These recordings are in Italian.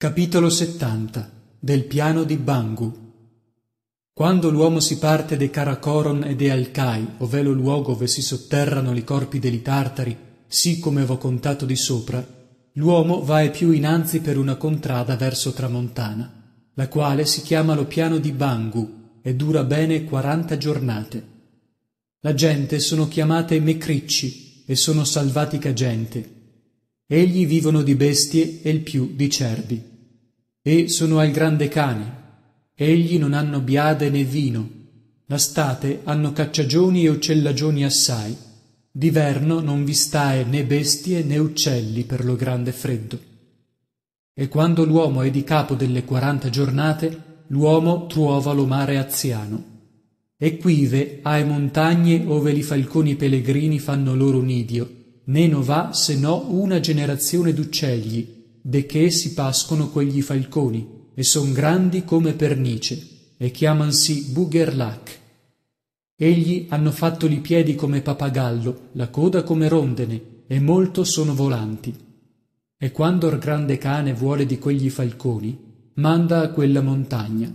Capitolo 70 del piano di Bangu Quando l'uomo si parte de Karakoron e de Alcai, ovvero luogo dove si sotterrano i corpi degli tartari, sì come v'ho contato di sopra, l'uomo va e più innanzi per una contrada verso Tramontana, la quale si chiama lo piano di Bangu e dura bene quaranta giornate. La gente sono chiamate Mecricci e sono salvatica gente, egli vivono di bestie e il più di cervi e sono al grande cane egli non hanno biade né vino la state hanno cacciagioni e uccellagioni assai diverno non vi stae né bestie né uccelli per lo grande freddo e quando l'uomo è di capo delle quaranta giornate l'uomo truova lo mare aziano e quive ae montagne ove li falconi pellegrini fanno loro nidio no va se no una generazione d'uccelli de che si pascono quegli falconi e son grandi come pernice e chiamansi bugherlac egli hanno fatto i piedi come papagallo la coda come rondene e molto sono volanti e quando il grande cane vuole di quegli falconi manda a quella montagna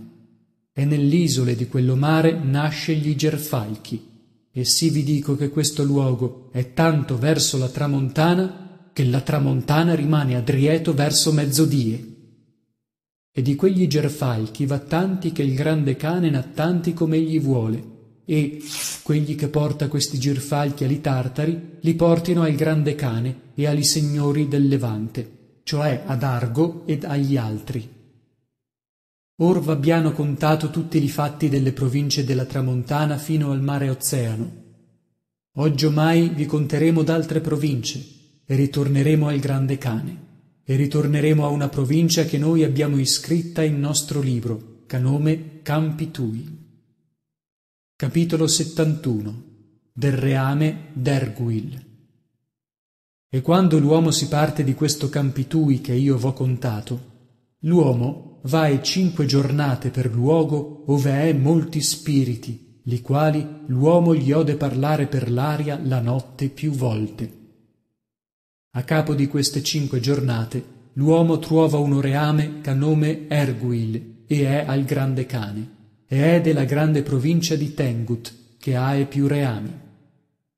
e nell'isole di quello mare nasce gli gerfalchi e sì vi dico che questo luogo è tanto verso la tramontana che la tramontana rimane a drieto verso mezzodie e di quegli gerfalchi va tanti che il grande cane n'ha tanti come egli vuole e quelli che porta questi girfalchi ali tartari li portino al grande cane e ali signori del levante cioè ad argo ed agli altri or v'abbiano contato tutti i fatti delle province della tramontana fino al mare ozeano mai vi conteremo d'altre province, e ritorneremo al grande cane e ritorneremo a una provincia che noi abbiamo iscritta in nostro libro ca nome campi tui capitolo settantuno del reame d'erguil e quando l'uomo si parte di questo campi tui che io v'ho contato l'uomo vai cinque giornate per luogo ove è molti spiriti li quali l'uomo gli ode parlare per l'aria la notte più volte a capo di queste cinque giornate l'uomo trova un oreame ch'a nome Erguil e è al grande cane e è della grande provincia di Tengut che ha e più reami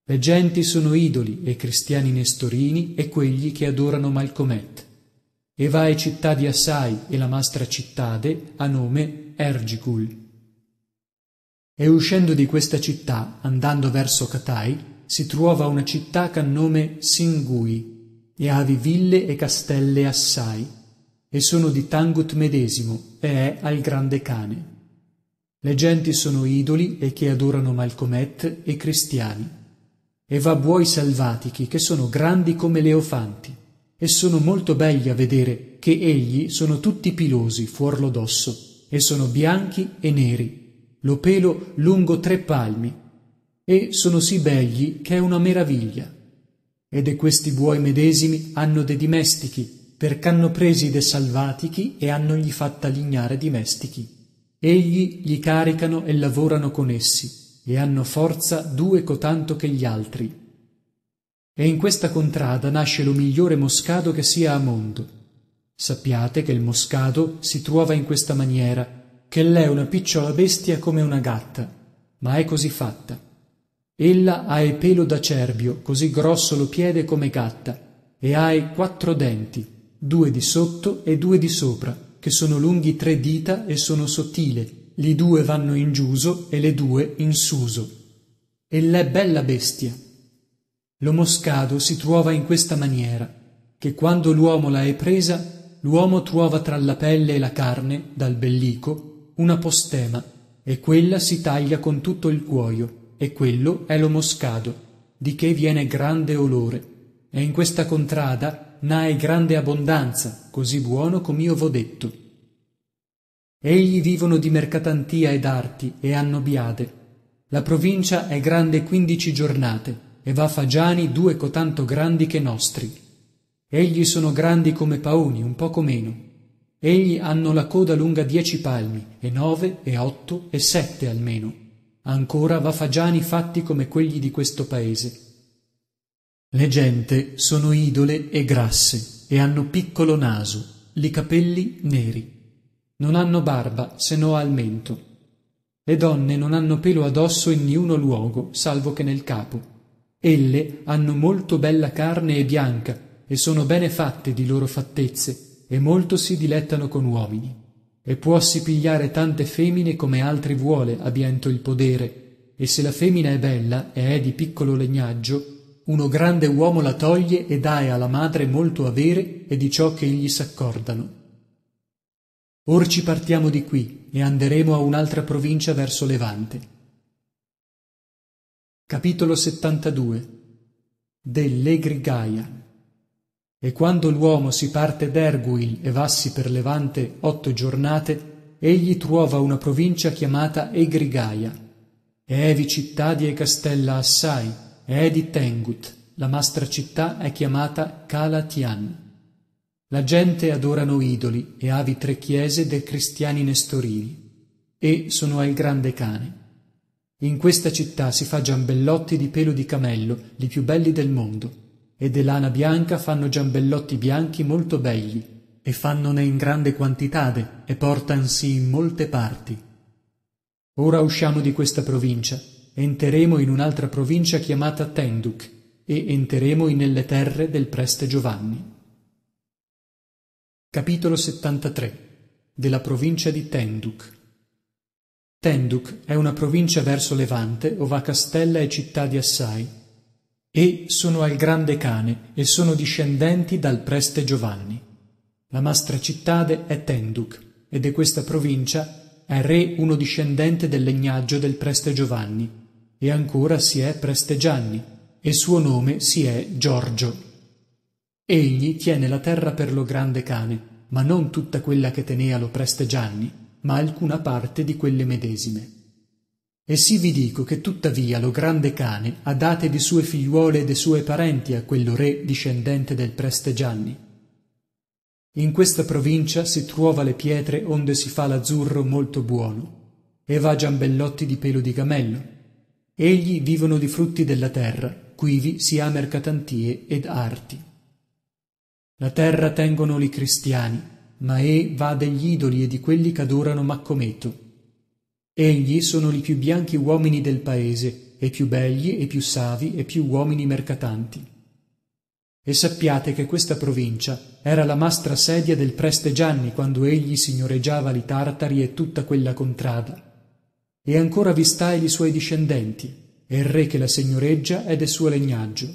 le genti sono idoli e cristiani nestorini e quelli che adorano Malcomet e vai città di assai e la mastra cittade a nome Ergicul. E uscendo di questa città, andando verso Catai, si trova una città c'ha nome Singui, e avi ville e castelle assai, e sono di Tangut medesimo, e è al grande cane. Le genti sono idoli e che adorano Malcomet e cristiani. E va buoi salvatichi, che sono grandi come leofanti e sono molto belli a vedere che egli sono tutti pilosi fuor lo dosso e sono bianchi e neri lo pelo lungo tre palmi e sono sì begli che è una meraviglia ed e questi buoi medesimi hanno de dimestichi perch'hanno presi de salvatichi e hanno gli fatta lignare dimestichi egli gli caricano e lavorano con essi e hanno forza due cotanto che gli altri e in questa contrada nasce lo migliore moscado che sia a mondo sappiate che il moscado si trova in questa maniera che l'è una picciola bestia come una gatta ma è così fatta ella ha il pelo d'acerbio così grosso lo piede come gatta e ha i quattro denti due di sotto e due di sopra che sono lunghi tre dita e sono sottile li due vanno in giuso e le due in suso Ella è bella bestia lo moscado si truova in questa maniera che quando l'uomo la è presa l'uomo trova tra la pelle e la carne dal bellico una postema e quella si taglia con tutto il cuoio e quello è lo moscado di che viene grande olore e in questa contrada n'ae grande abbondanza così buono com'io v'ho detto egli vivono di mercatantia ed arti e hanno biade la provincia è grande quindici giornate e va fagiani due cotanto grandi che nostri egli sono grandi come paoni un poco meno egli hanno la coda lunga dieci palmi e nove e otto e sette almeno ancora va fagiani fatti come quelli di questo paese le gente sono idole e grasse e hanno piccolo naso li capelli neri non hanno barba se no al mento le donne non hanno pelo addosso in niuno luogo salvo che nel capo Elle hanno molto bella carne e bianca, e sono bene fatte di loro fattezze, e molto si dilettano con uomini. E puossi pigliare tante femmine come altri vuole, abbiento il podere, e se la femmina è bella e è di piccolo legnaggio, uno grande uomo la toglie e dae alla madre molto avere e di ciò che egli s'accordano. Or ci partiamo di qui e anderemo a un'altra provincia verso Levante capitolo settantadue delle grigaia e quando l'uomo si parte d'erguil e vassi per levante otto giornate egli trova una provincia chiamata egrigaia e evi cittadi e castella assai e di tengut la mastra città è chiamata calatian la gente adorano idoli e avi tre chiese de cristiani nestorini e sono al grande cane in questa città si fa giambellotti di pelo di camello li più belli del mondo e de lana bianca fanno giambellotti bianchi molto belli e fannone in grande quantitade e portansi in molte parti ora usciamo di questa provincia entreremo in un'altra provincia chiamata Tenduc e entreremo in nelle terre del preste Giovanni capitolo 73 della provincia di Tenduc Tenduk è una provincia verso Levante, ova castella e città di assai. E sono al grande cane e sono discendenti dal preste Giovanni. La mastra cittade è Tenduk ed è questa provincia è re uno discendente del legnaggio del preste Giovanni e ancora si è preste Gianni e suo nome si è Giorgio. Egli tiene la terra per lo grande cane, ma non tutta quella che tenea lo preste Gianni ma alcuna parte di quelle medesime e sì vi dico che tuttavia lo grande cane ha date di sue figliuole e de sue parenti a quello re discendente del preste Gianni. In questa provincia si truova le pietre onde si fa l'azzurro molto buono, e va giambellotti di pelo di gamello. Egli vivono di frutti della terra, quivi si ha mercatantie ed arti. La terra tengono li cristiani, Maè va degli idoli e di quelli ch'adorano Macometo. Egli sono i più bianchi uomini del paese, e più belli, e più savi, e più uomini mercatanti. E sappiate che questa provincia era la mastra sedia del preste Gianni quando egli signoreggiava li Tartari e tutta quella contrada. E ancora vi sta e li suoi discendenti, e il re che la signoreggia è del suo legnaggio.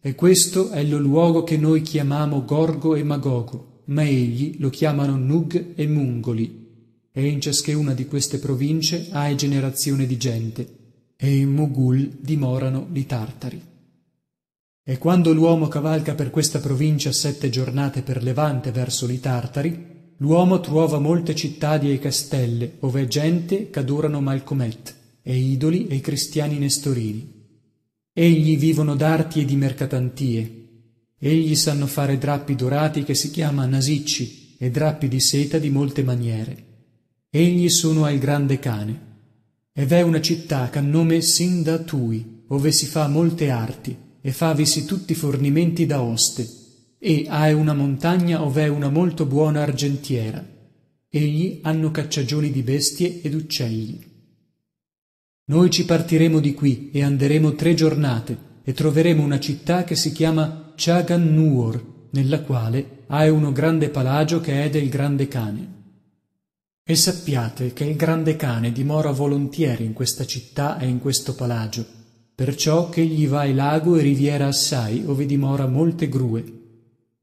E questo è lo luogo che noi chiamiamo Gorgo e Magogo, ma egli lo chiamano Nug e Mungoli, e in ciascheduna di queste province hai generazione di gente, e in Mogul dimorano i tartari. E quando l'uomo cavalca per questa provincia sette giornate per levante verso li tartari, l'uomo trova molte cittadi e castelle, ove gente cadurano Malcomet, e idoli e cristiani nestorini. Egli vivono d'arti e di mercatantie, Egli sanno fare drappi dorati che si chiama nasicci e drappi di seta di molte maniere. Egli sono al grande cane. ed è una città c'ha nome Sindatui, ove si fa molte arti, e favisi tutti fornimenti da oste. E ha una montagna ov'è una molto buona argentiera. Egli hanno cacciagioni di bestie ed uccelli. Noi ci partiremo di qui e anderemo tre giornate, e troveremo una città che si chiama Chagan-Nuor, nella quale hai uno grande palagio che è del grande cane. E sappiate che il grande cane dimora volontieri in questa città e in questo palagio, perciò che gli va e lago e riviera assai, ove dimora molte grue.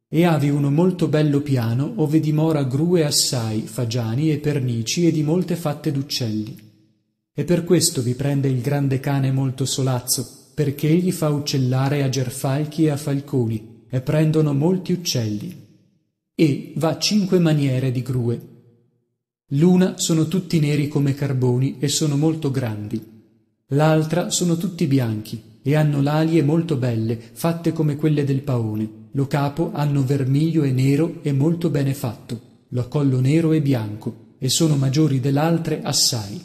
E avi uno molto bello piano, ove dimora grue assai, fagiani e pernici e di molte fatte d'uccelli. E per questo vi prende il grande cane molto solazzo, perché egli fa uccellare a gerfalchi e a falconi e prendono molti uccelli e va cinque maniere di grue l'una sono tutti neri come carboni e sono molto grandi l'altra sono tutti bianchi e hanno l'alie molto belle fatte come quelle del paone lo capo hanno vermiglio e nero e molto bene fatto lo collo nero e bianco e sono maggiori dell'altre assai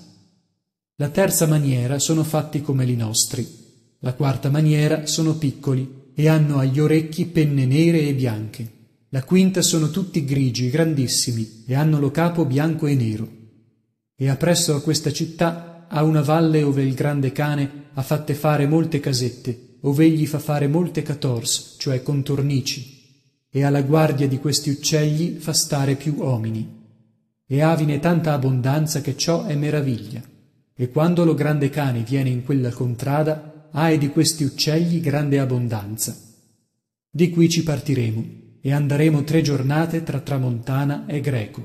la terza maniera sono fatti come li nostri la quarta maniera sono piccoli e hanno agli orecchi penne nere e bianche. La quinta sono tutti grigi, grandissimi, e hanno lo capo bianco e nero. E appresso a questa città ha una valle ove il grande cane ha fatte fare molte casette, ove egli fa fare molte cators, cioè contornici, e alla guardia di questi uccelli fa stare più omini. E avine tanta abbondanza che ciò è meraviglia. E quando lo grande cane viene in quella contrada, hai di questi uccelli grande abbondanza di qui ci partiremo e andaremo tre giornate tra tramontana e greco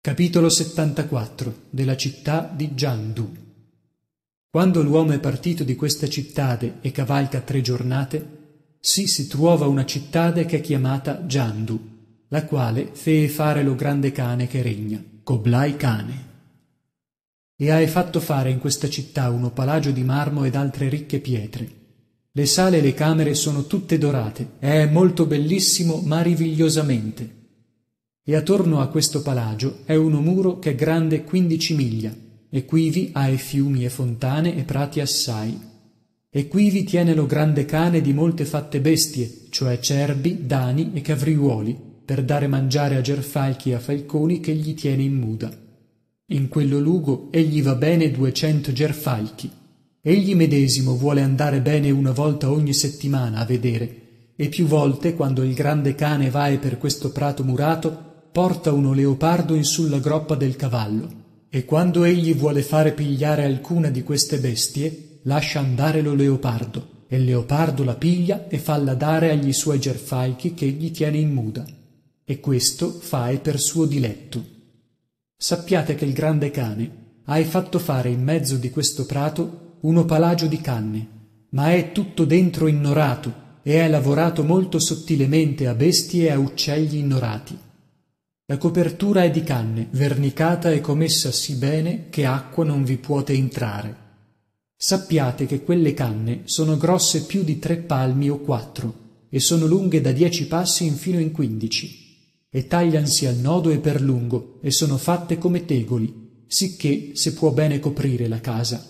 capitolo della città di giandu quando l'uomo è partito di questa cittade e cavalca tre giornate sì si trova una cittade che è chiamata giandu la quale fee fare lo grande cane che regna coblai cane e hai fatto fare in questa città uno palagio di marmo ed altre ricche pietre le sale e le camere sono tutte dorate è molto bellissimo maravigliosamente e attorno a questo palagio è uno muro che è grande quindici miglia e quivi hai fiumi e fontane e prati assai e quivi tiene lo grande cane di molte fatte bestie cioè cerbi, dani e cavriuoli per dare mangiare a gerfalchi e a falconi che gli tiene in muda in quello lugo egli va bene duecento gerfalchi egli medesimo vuole andare bene una volta ogni settimana a vedere e più volte quando il grande cane vae per questo prato murato porta uno leopardo in sulla groppa del cavallo e quando egli vuole fare pigliare alcuna di queste bestie lascia andare lo leopardo e il leopardo la piglia e falla dare agli suoi gerfalchi ch'egli tiene in muda e questo fae per suo diletto sappiate che il grande cane hai fatto fare in mezzo di questo prato uno palagio di canne ma è tutto dentro ignorato e è lavorato molto sottilemente a bestie e a uccelli ignorati la copertura è di canne vernicata e comessa sì bene che acqua non vi puote entrare sappiate che quelle canne sono grosse più di tre palmi o quattro e sono lunghe da dieci passi infino in quindici e tagliansi al nodo e per lungo e sono fatte come tegoli sicché se può bene coprire la casa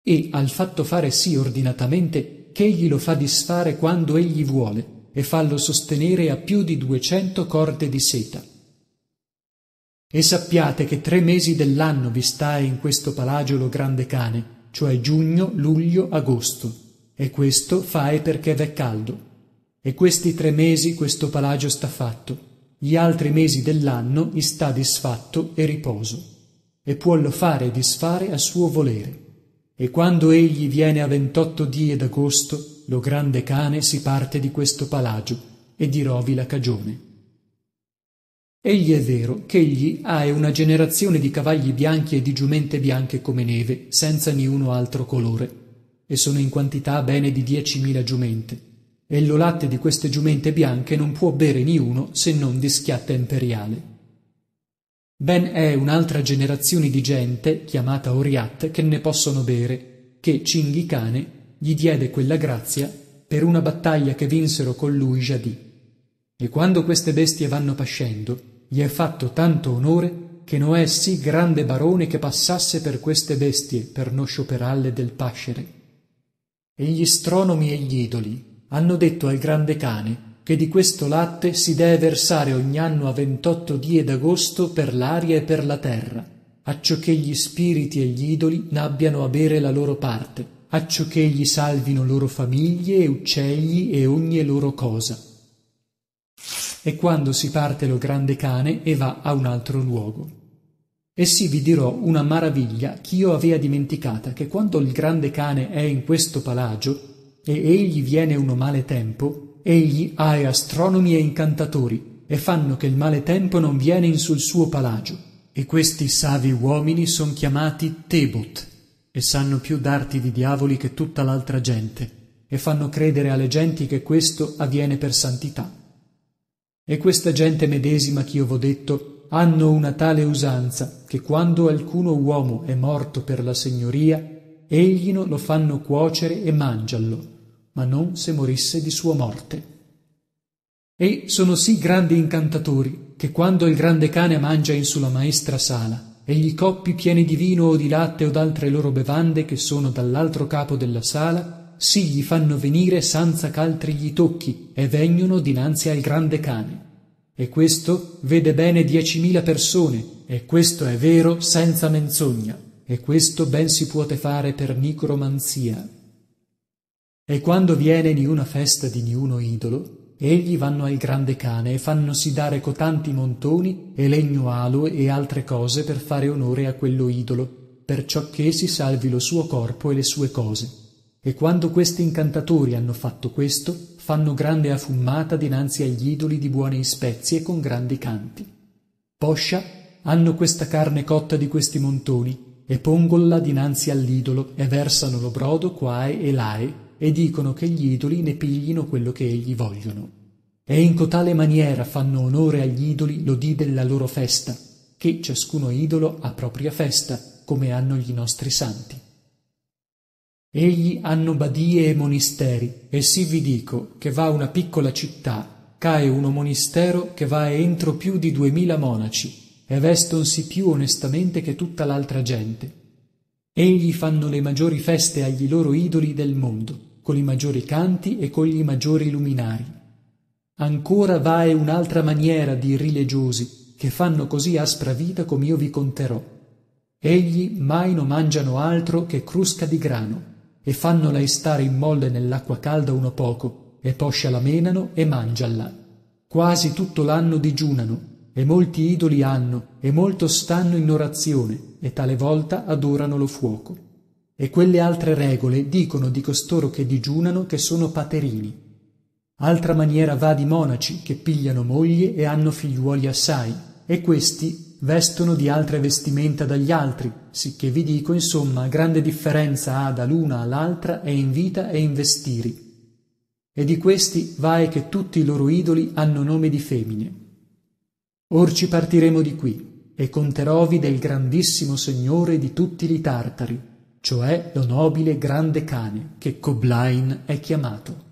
e al fatto fare sì ordinatamente ch'egli lo fa disfare quando egli vuole e fallo sostenere a più di duecento corde di seta e sappiate che tre mesi dell'anno vi stae in questo palagio lo grande cane cioè giugno luglio agosto e questo fae perché v'è caldo e questi tre mesi questo palagio sta fatto gli altri mesi dell'anno sta disfatto e riposo e puollo fare e disfare a suo volere e quando egli viene a ventotto die d'agosto lo grande cane si parte di questo palagio e dirovi la cagione egli è vero ch'egli ha una generazione di cavalli bianchi e di giumente bianche come neve senza niuno altro colore e sono in quantità bene di diecimila giumente e lo latte di queste giumente bianche non può bere niuno se non di schiatta imperiale. Ben è un'altra generazione di gente, chiamata Oriat, che ne possono bere, che Cinghicane gli diede quella grazia per una battaglia che vinsero con lui Jadi. E quando queste bestie vanno pascendo, gli è fatto tanto onore che Noè sì grande barone che passasse per queste bestie per non scioperalle del pascere. E gli astronomi e gli idoli, hanno detto al grande cane che di questo latte si dee versare ogni anno a ventotto die d'agosto per l'aria e per la terra acciò che gli spiriti e gli idoli n'abbiano a bere la loro parte acciò che gli salvino loro famiglie e uccelli e ogni loro cosa e quando si parte lo grande cane e va a un altro luogo e sì vi dirò una maraviglia ch'io avea dimenticata che quando il grande cane è in questo palagio e egli viene uno male tempo egli hae astronomi e incantatori e fanno che il male tempo non viene in sul suo palagio e questi savi uomini son chiamati tebot e sanno più d'arti di diavoli che tutta l'altra gente e fanno credere alle genti che questo avviene per santità e questa gente medesima ch'io v'ho detto hanno una tale usanza che quando alcuno uomo è morto per la signoria, eglino lo fanno cuocere e mangiallo ma non se morisse di sua morte e sono sì grandi incantatori che quando il grande cane mangia in sulla maestra sala e gli coppi pieni di vino o di latte o d'altre loro bevande che sono dall'altro capo della sala sì gli fanno venire senza ch'altri gli tocchi e vegnono dinanzi al grande cane e questo vede bene diecimila persone e questo è vero senza menzogna e questo ben si puote fare per nicromanzia e quando viene niuna festa di niuno idolo egli vanno al grande cane e fannosi dare cotanti montoni e legno aloe e altre cose per fare onore a quello idolo perciò che si salvi lo suo corpo e le sue cose e quando questi incantatori hanno fatto questo fanno grande affummata dinanzi agli idoli di buone spezie con grandi canti poscia hanno questa carne cotta di questi montoni e pongolla dinanzi all'idolo e versano lo brodo quae e lae e dicono che gli idoli ne piglino quello che egli vogliono e in cotale maniera fanno onore agli idoli lodì della loro festa che ciascuno idolo ha propria festa come hanno gli nostri santi egli hanno badie e monisteri e sì vi dico che va una piccola città cae uno monistero che va entro più di duemila monaci e vestonsi più onestamente che tutta l'altra gente egli fanno le maggiori feste agli loro idoli del mondo con i maggiori canti e cogli maggiori luminari ancora vae un'altra maniera di rilegiosi che fanno così aspra vita com'io vi conterò egli mai non mangiano altro che crusca di grano e fannola istare in molle nell'acqua calda uno poco e poscia la menano e mangialla quasi tutto l'anno digiunano e molti idoli hanno e molto stanno in orazione e tale volta adorano lo fuoco e quelle altre regole dicono di costoro che digiunano che sono paterini altra maniera va di monaci che pigliano moglie e hanno figliuoli assai e questi vestono di altre vestimenta dagli altri sicché vi dico insomma grande differenza ha da l'una all'altra e in vita e in vestiri e di questi vae che tutti i loro idoli hanno nome di femmine or ci partiremo di qui e conterovi del grandissimo signore di tutti li tartari cioè lo nobile grande cane che koblain è chiamato